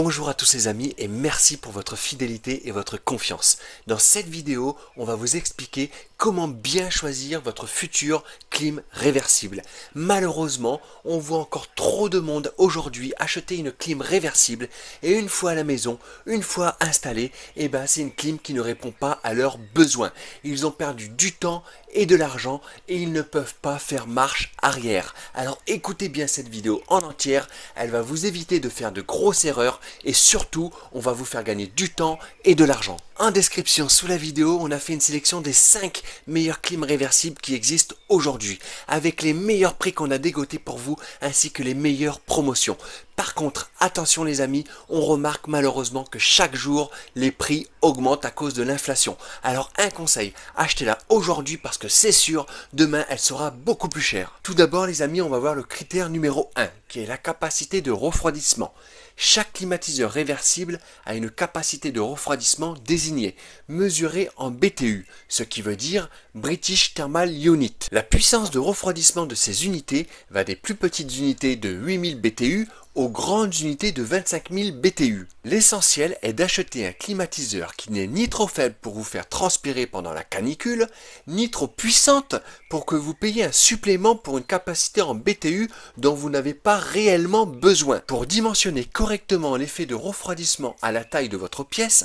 Bonjour à tous ces amis et merci pour votre fidélité et votre confiance. Dans cette vidéo, on va vous expliquer comment bien choisir votre futur clim réversible. Malheureusement, on voit encore trop de monde aujourd'hui acheter une clim réversible et une fois à la maison, une fois installée, eh ben c'est une clim qui ne répond pas à leurs besoins. Ils ont perdu du temps et de l'argent et ils ne peuvent pas faire marche arrière. Alors écoutez bien cette vidéo en entière, elle va vous éviter de faire de grosses erreurs et surtout on va vous faire gagner du temps et de l'argent. En description sous la vidéo, on a fait une sélection des 5 meilleurs clims réversibles qui existent aujourd'hui, avec les meilleurs prix qu'on a dégotés pour vous, ainsi que les meilleures promotions. Par contre, attention les amis, on remarque malheureusement que chaque jour, les prix augmentent à cause de l'inflation. Alors un conseil, achetez-la aujourd'hui parce que c'est sûr, demain elle sera beaucoup plus chère. Tout d'abord les amis, on va voir le critère numéro 1, qui est la capacité de refroidissement. Chaque climatiseur réversible a une capacité de refroidissement désignée, mesurée en BTU, ce qui veut dire British Thermal Unit. La puissance de refroidissement de ces unités va des plus petites unités de 8000 BTU aux grandes unités de 25 000 BTU. L'essentiel est d'acheter un climatiseur qui n'est ni trop faible pour vous faire transpirer pendant la canicule, ni trop puissante pour que vous payiez un supplément pour une capacité en BTU dont vous n'avez pas réellement besoin. Pour dimensionner correctement l'effet de refroidissement à la taille de votre pièce,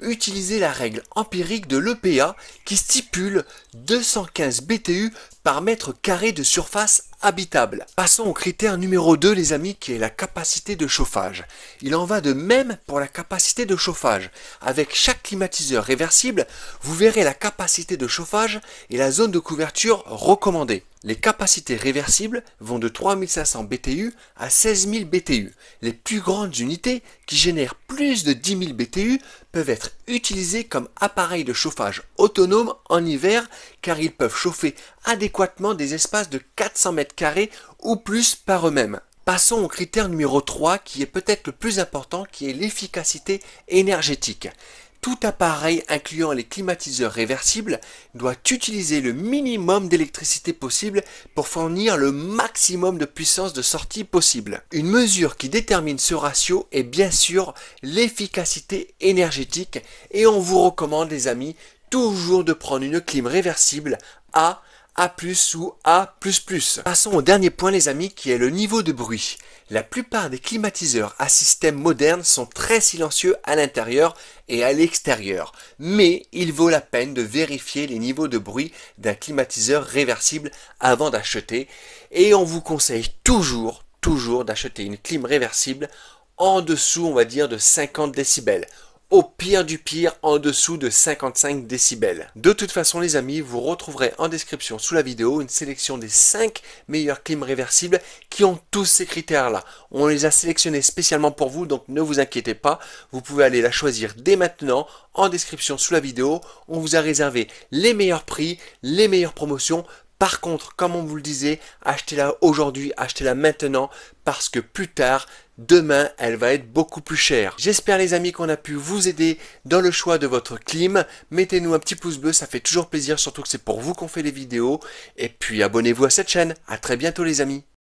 utilisez la règle empirique de l'EPA qui stipule 215 BTU par mètre carré de surface habitable. Passons au critère numéro 2 les amis qui est la capacité de chauffage. Il en va de même pour la capacité de chauffage. Avec chaque climatiseur réversible, vous verrez la capacité de chauffage et la zone de couverture recommandée. Les capacités réversibles vont de 3500 BTU à 16000 BTU. Les plus grandes unités, qui génèrent plus de 10 000 BTU, peuvent être utilisées comme appareils de chauffage autonome en hiver car ils peuvent chauffer adéquatement des espaces de 400 mètres carrés ou plus par eux-mêmes. Passons au critère numéro 3 qui est peut-être le plus important qui est l'efficacité énergétique tout appareil incluant les climatiseurs réversibles doit utiliser le minimum d'électricité possible pour fournir le maximum de puissance de sortie possible. Une mesure qui détermine ce ratio est bien sûr l'efficacité énergétique et on vous recommande les amis toujours de prendre une clim réversible à a+, ou A++. Passons au dernier point les amis qui est le niveau de bruit. La plupart des climatiseurs à système moderne sont très silencieux à l'intérieur et à l'extérieur, mais il vaut la peine de vérifier les niveaux de bruit d'un climatiseur réversible avant d'acheter et on vous conseille toujours, toujours d'acheter une clim réversible en dessous on va dire de 50 décibels au pire du pire en dessous de 55 décibels. De toute façon les amis, vous retrouverez en description sous la vidéo une sélection des 5 meilleurs clims réversibles qui ont tous ces critères là. On les a sélectionnés spécialement pour vous donc ne vous inquiétez pas, vous pouvez aller la choisir dès maintenant en description sous la vidéo. On vous a réservé les meilleurs prix, les meilleures promotions, par contre, comme on vous le disait, achetez-la aujourd'hui, achetez-la maintenant, parce que plus tard, demain, elle va être beaucoup plus chère. J'espère les amis qu'on a pu vous aider dans le choix de votre clim. Mettez-nous un petit pouce bleu, ça fait toujours plaisir, surtout que c'est pour vous qu'on fait les vidéos. Et puis abonnez-vous à cette chaîne. À très bientôt les amis.